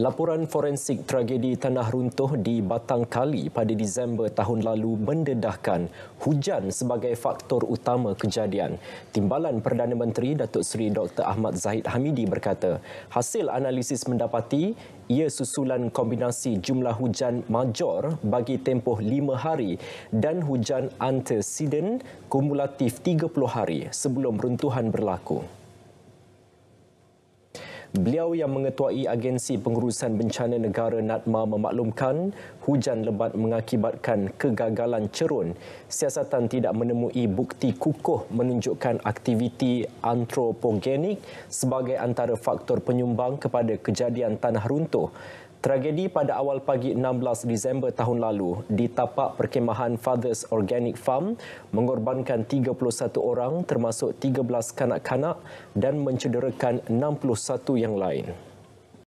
Laporan forensik tragedi tanah runtuh di Batang Kali pada Disember tahun lalu mendedahkan hujan sebagai faktor utama kejadian. Timbalan Perdana Menteri Datuk Seri Dr. Ahmad Zahid Hamidi berkata, hasil analisis mendapati ia susulan kombinasi jumlah hujan major bagi tempoh lima hari dan hujan antecedent kumulatif 30 hari sebelum runtuhan berlaku. Beliau yang mengetuai Agensi Pengurusan Bencana Negara NADMA memaklumkan hujan lebat mengakibatkan kegagalan cerun. Siasatan tidak menemui bukti kukuh menunjukkan aktiviti antropogenik sebagai antara faktor penyumbang kepada kejadian tanah runtuh. Tragedi pada awal pagi 16 Disember tahun lalu di tapak perkhemahan Fathers Organic Farm mengorbankan 31 orang termasuk 13 kanak-kanak dan mencederakan 61 yang lain.